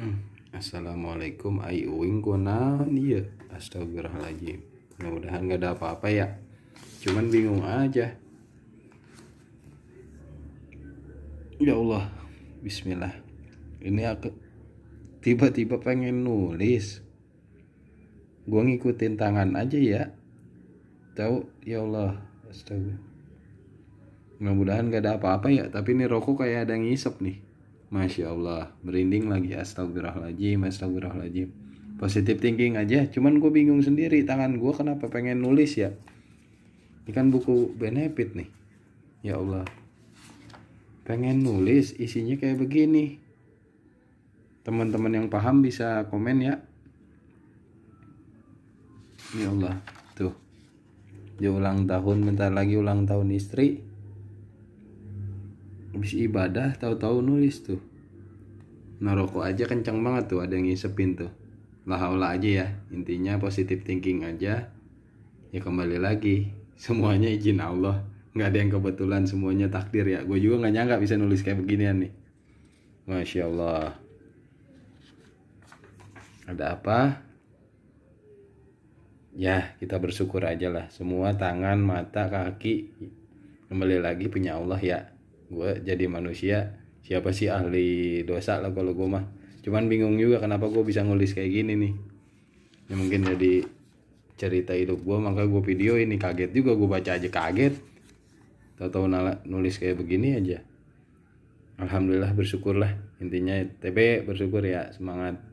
Hmm. assalamualaikum ai uing kona iya astagfirullahaladzim mudah-mudahan gak ada apa-apa ya cuman bingung aja ya Allah Bismillah ini aku tiba-tiba pengen nulis gua ngikutin tangan aja ya tahu ya Allah astaga mudah-mudahan gak ada apa-apa ya tapi ini rokok kayak ada yang ngisep nih Masya Allah merinding lagi astagfirullahaladzim astagfirullahaladzim positif thinking aja cuman gue bingung sendiri tangan gue kenapa pengen nulis ya ini kan buku benefit nih ya Allah pengen nulis isinya kayak begini teman-teman yang paham bisa komen ya ya Allah tuh dia ulang tahun bentar lagi ulang tahun istri habis ibadah tahu-tahu nulis tuh naroko aja kencang banget tuh ada yang ngisepin tuh lah haula aja ya intinya positif thinking aja ya kembali lagi semuanya izin Allah nggak ada yang kebetulan semuanya takdir ya gue juga nggak nyangka bisa nulis kayak beginian nih masya Allah ada apa ya kita bersyukur aja lah semua tangan mata kaki kembali lagi punya Allah ya gue jadi manusia siapa sih ahli dosa lah kalau gue mah cuman bingung juga kenapa gue bisa nulis kayak gini nih ya mungkin jadi cerita hidup gue maka gue video ini kaget juga gue baca aja kaget tahu-tahu nulis kayak begini aja alhamdulillah bersyukurlah intinya TP bersyukur ya semangat